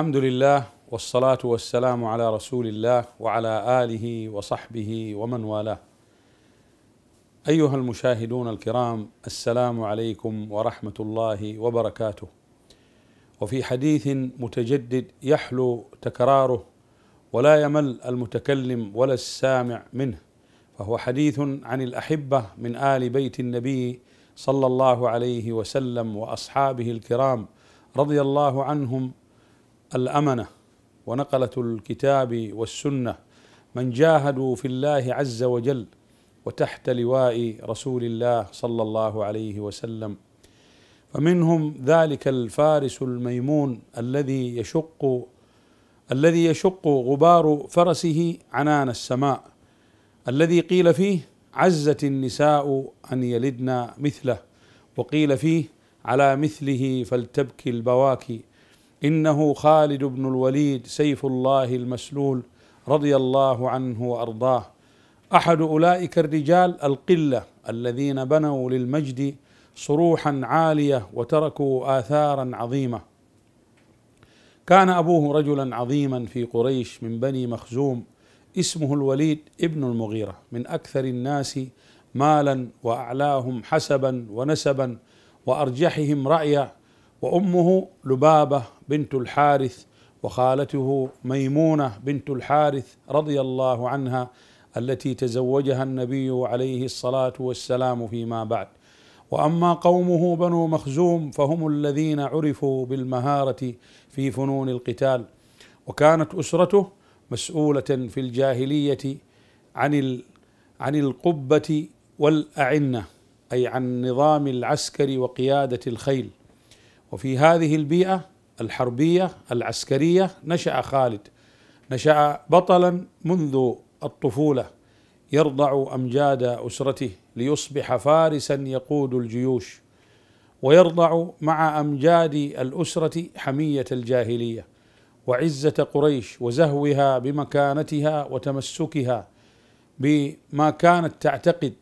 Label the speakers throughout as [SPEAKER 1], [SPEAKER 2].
[SPEAKER 1] الحمد لله والصلاة والسلام على رسول الله وعلى آله وصحبه ومن والاه. أيها المشاهدون الكرام السلام عليكم ورحمة الله وبركاته. وفي حديث متجدد يحلو تكراره ولا يمل المتكلم ولا السامع منه فهو حديث عن الأحبة من آل بيت النبي صلى الله عليه وسلم وأصحابه الكرام رضي الله عنهم الامنه ونقله الكتاب والسنه من جاهدوا في الله عز وجل وتحت لواء رسول الله صلى الله عليه وسلم فمنهم ذلك الفارس الميمون الذي يشق الذي يشق غبار فرسه عنان السماء الذي قيل فيه عزت النساء ان يلدن مثله وقيل فيه على مثله فلتبكي البواكي انه خالد بن الوليد سيف الله المسلول رضي الله عنه وارضاه احد اولئك الرجال القله الذين بنوا للمجد صروحا عاليه وتركوا اثارا عظيمه كان ابوه رجلا عظيما في قريش من بني مخزوم اسمه الوليد ابن المغيره من اكثر الناس مالا واعلاهم حسبا ونسبا وارجحهم رايا وأمه لبابة بنت الحارث وخالته ميمونة بنت الحارث رضي الله عنها التي تزوجها النبي عليه الصلاة والسلام فيما بعد واما قومه بنو مخزوم فهم الذين عرفوا بالمهاره في فنون القتال وكانت اسرته مسؤوله في الجاهليه عن عن القبه والاعنه اي عن نظام العسكر وقياده الخيل وفي هذه البيئة الحربية العسكرية نشأ خالد نشأ بطلا منذ الطفولة يرضع أمجاد أسرته ليصبح فارسا يقود الجيوش ويرضع مع أمجاد الأسرة حمية الجاهلية وعزة قريش وزهوها بمكانتها وتمسكها بما كانت تعتقد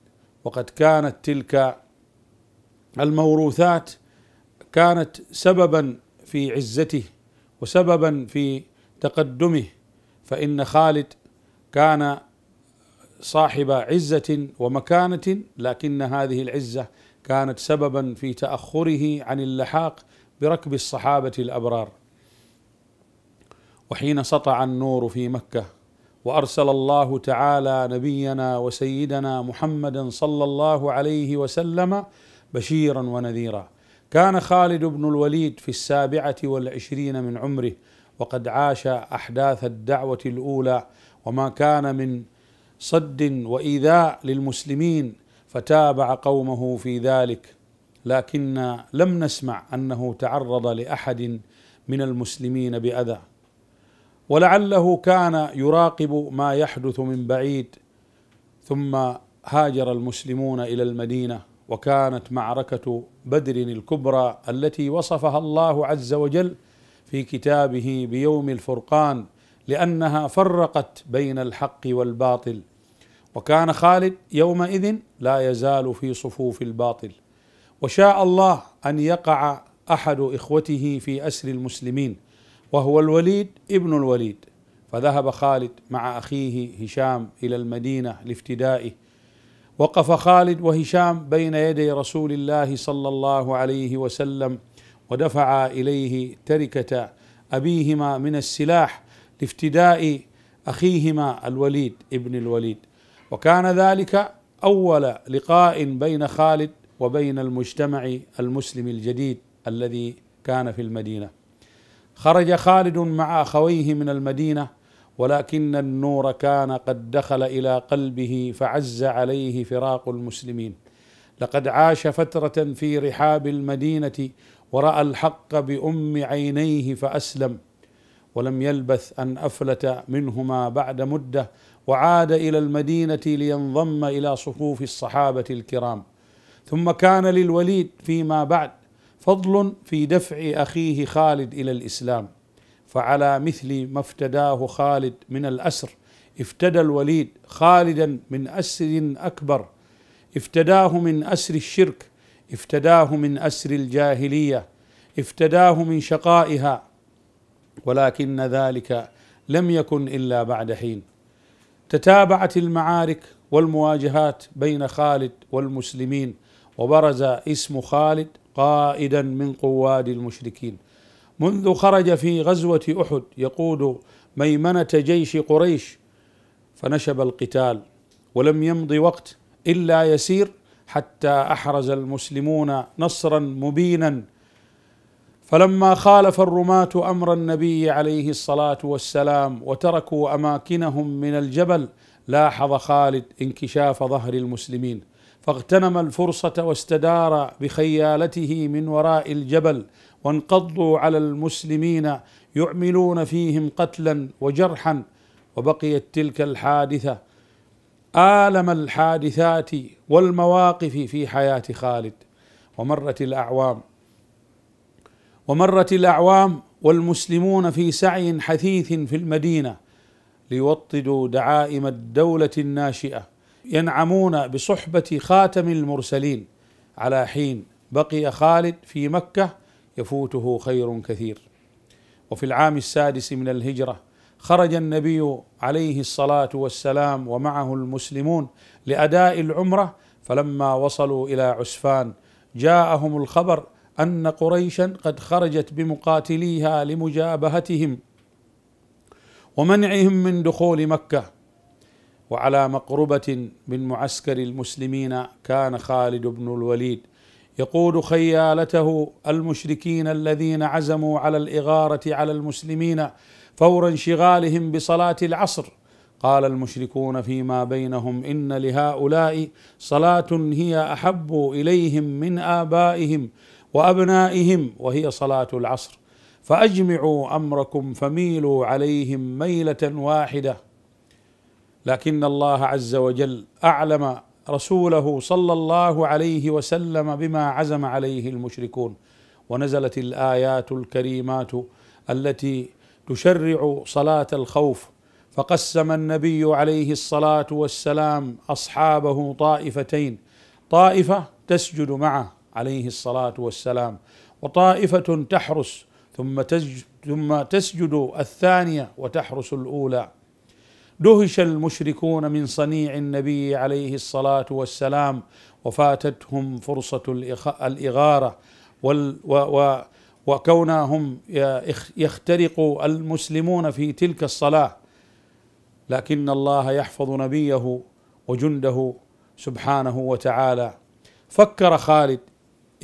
[SPEAKER 1] وقد كانت تلك الموروثات كانت سببا في عزته وسببا في تقدمه فإن خالد كان صاحب عزة ومكانة لكن هذه العزة كانت سببا في تأخره عن اللحاق بركب الصحابة الأبرار وحين سطع النور في مكة وأرسل الله تعالى نبينا وسيدنا محمدا صلى الله عليه وسلم بشيرا ونذيرا كان خالد بن الوليد في السابعة والعشرين من عمره وقد عاش أحداث الدعوة الأولى وما كان من صد وإيذاء للمسلمين فتابع قومه في ذلك لكن لم نسمع أنه تعرض لأحد من المسلمين بأذى ولعله كان يراقب ما يحدث من بعيد ثم هاجر المسلمون إلى المدينة وكانت معركه بدر الكبرى التي وصفها الله عز وجل في كتابه بيوم الفرقان لانها فرقت بين الحق والباطل وكان خالد يومئذ لا يزال في صفوف الباطل وشاء الله ان يقع احد اخوته في اسر المسلمين وهو الوليد ابن الوليد فذهب خالد مع اخيه هشام الى المدينه لافتدائه وقف خالد وهشام بين يدي رسول الله صلى الله عليه وسلم ودفعا اليه تركه ابيهما من السلاح لافتداء اخيهما الوليد ابن الوليد وكان ذلك اول لقاء بين خالد وبين المجتمع المسلم الجديد الذي كان في المدينه خرج خالد مع اخويه من المدينه ولكن النور كان قد دخل الى قلبه فعز عليه فراق المسلمين لقد عاش فتره في رحاب المدينه وراى الحق بام عينيه فاسلم ولم يلبث ان افلت منهما بعد مده وعاد الى المدينه لينضم الى صفوف الصحابه الكرام ثم كان للوليد فيما بعد فضل في دفع اخيه خالد الى الاسلام فعلى مثل ما افتداه خالد من الأسر افتدى الوليد خالدا من أسر أكبر افتداه من أسر الشرك افتداه من أسر الجاهلية افتداه من شقائها ولكن ذلك لم يكن إلا بعد حين تتابعت المعارك والمواجهات بين خالد والمسلمين وبرز اسم خالد قائدا من قواد المشركين منذ خرج في غزوة أحد يقود ميمنة جيش قريش فنشب القتال ولم يمض وقت إلا يسير حتى أحرز المسلمون نصرا مبينا فلما خالف الرماة أمر النبي عليه الصلاة والسلام وتركوا أماكنهم من الجبل لاحظ خالد انكشاف ظهر المسلمين فاغتنم الفرصة واستدار بخيالته من وراء الجبل وانقضوا على المسلمين يعملون فيهم قتلا وجرحا وبقيت تلك الحادثه الم الحادثات والمواقف في حياه خالد ومرت الاعوام ومرت الاعوام والمسلمون في سعي حثيث في المدينه ليوطدوا دعائم الدوله الناشئه ينعمون بصحبه خاتم المرسلين على حين بقي خالد في مكه يفوته خير كثير وفي العام السادس من الهجره خرج النبي عليه الصلاه والسلام ومعه المسلمون لاداء العمره فلما وصلوا الى عسفان جاءهم الخبر ان قريشا قد خرجت بمقاتليها لمجابهتهم ومنعهم من دخول مكه وعلى مقربه من معسكر المسلمين كان خالد بن الوليد يقود خيالته المشركين الذين عزموا على الاغاره على المسلمين فور انشغالهم بصلاه العصر قال المشركون فيما بينهم ان لهؤلاء صلاه هي احب اليهم من ابائهم وابنائهم وهي صلاه العصر فاجمعوا امركم فميلوا عليهم ميله واحده لكن الله عز وجل اعلم رسوله صلى الله عليه وسلم بما عزم عليه المشركون ونزلت الايات الكريمات التي تشرع صلاه الخوف فقسم النبي عليه الصلاه والسلام اصحابه طائفتين طائفه تسجد معه عليه الصلاه والسلام وطائفه تحرس ثم تسجد ثم تسجد الثانيه وتحرس الاولى دهش المشركون من صنيع النبي عليه الصلاه والسلام وفاتتهم فرصه الاغاره وال و وكونهم يخترق المسلمون في تلك الصلاه لكن الله يحفظ نبيه وجنده سبحانه وتعالى فكر خالد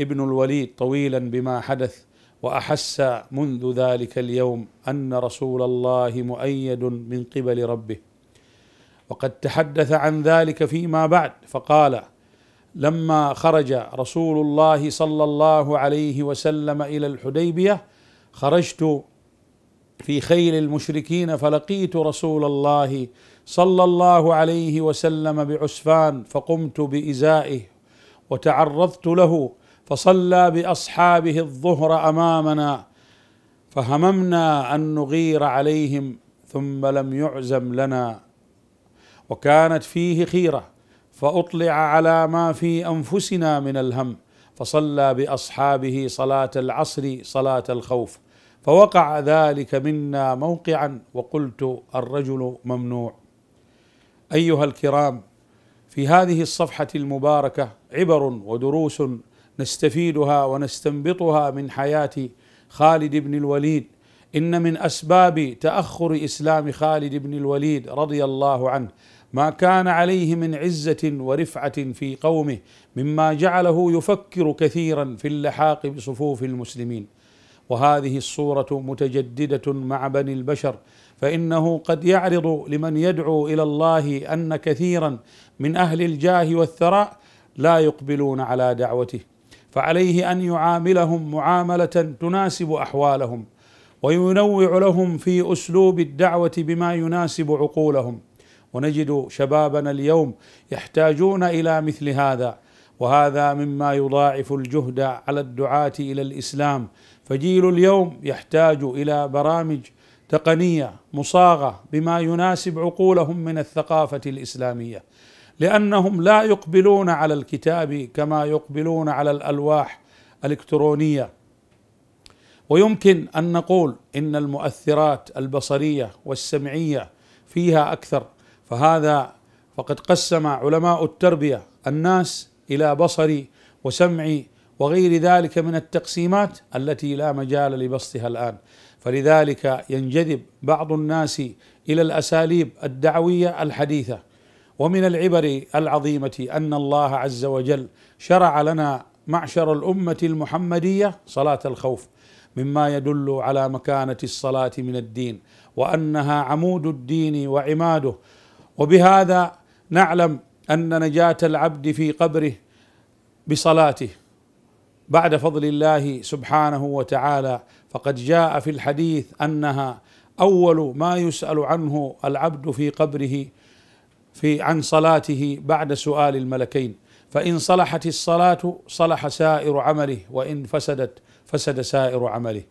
[SPEAKER 1] ابن الوليد طويلا بما حدث واحس منذ ذلك اليوم ان رسول الله مؤيد من قبل ربه وقد تحدث عن ذلك فيما بعد فقال لما خرج رسول الله صلى الله عليه وسلم الى الحديبيه خرجت في خيل المشركين فلقيت رسول الله صلى الله عليه وسلم بعسفان فقمت بازائه وتعرضت له فصلى باصحابه الظهر امامنا فهممنا ان نغير عليهم ثم لم يعزم لنا وكانت فيه خيره فاطلع على ما في انفسنا من الهم فصلى باصحابه صلاه العصر صلاه الخوف فوقع ذلك منا موقعا وقلت الرجل ممنوع ايها الكرام في هذه الصفحه المباركه عبر ودروس نستفيدها ونستنبطها من حياه خالد بن الوليد ان من اسباب تاخر اسلام خالد بن الوليد رضي الله عنه ما كان عليه من عزه ورفعه في قومه مما جعله يفكر كثيرا في اللحاق بصفوف المسلمين وهذه الصوره متجدده مع بني البشر فانه قد يعرض لمن يدعو الى الله ان كثيرا من اهل الجاه والثراء لا يقبلون على دعوته فعليه ان يعاملهم معامله تناسب احوالهم وينوع لهم في اسلوب الدعوه بما يناسب عقولهم ونجد شبابنا اليوم يحتاجون الى مثل هذا وهذا مما يضاعف الجهد على الدعاه الى الاسلام فجيل اليوم يحتاج الى برامج تقنيه مصاغه بما يناسب عقولهم من الثقافه الاسلاميه لانهم لا يقبلون على الكتاب كما يقبلون على الالواح الالكترونيه ويمكن ان نقول ان المؤثرات البصريه والسمعيه فيها اكثر فهذا فقد قسم علماء التربيه الناس الى بصري وسمعي وغير ذلك من التقسيمات التي لا مجال لبسطها الان فلذلك ينجذب بعض الناس الى الاساليب الدعويه الحديثه ومن العبر العظيمه ان الله عز وجل شرع لنا معشر الامه المحمديه صلاه الخوف مما يدل على مكانه الصلاه من الدين وانها عمود الدين وعماده وبهذا نعلم ان نجاه العبد في قبره بصلاته بعد فضل الله سبحانه وتعالى فقد جاء في الحديث انها اول ما يسال عنه العبد في قبره في عن صلاته بعد سؤال الملكين فإن صلحت الصلاة صلح سائر عمله وإن فسدت فسد سائر عمله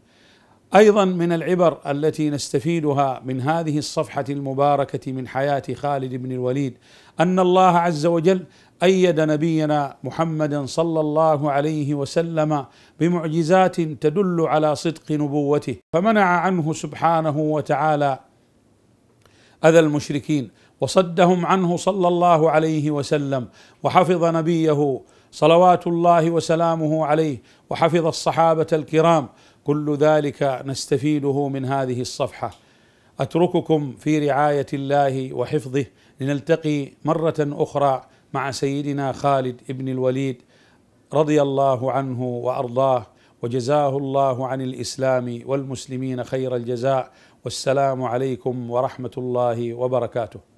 [SPEAKER 1] ايضا من العبر التي نستفيدها من هذه الصفحه المباركه من حياه خالد بن الوليد ان الله عز وجل ايد نبينا محمدا صلى الله عليه وسلم بمعجزات تدل على صدق نبوته فمنع عنه سبحانه وتعالى اذى المشركين وصدهم عنه صلى الله عليه وسلم وحفظ نبيه صلوات الله وسلامه عليه وحفظ الصحابه الكرام كل ذلك نستفيده من هذه الصفحه اترككم في رعايه الله وحفظه لنلتقي مره اخرى مع سيدنا خالد بن الوليد رضي الله عنه وارضاه وجزاه الله عن الاسلام والمسلمين خير الجزاء والسلام عليكم ورحمه الله وبركاته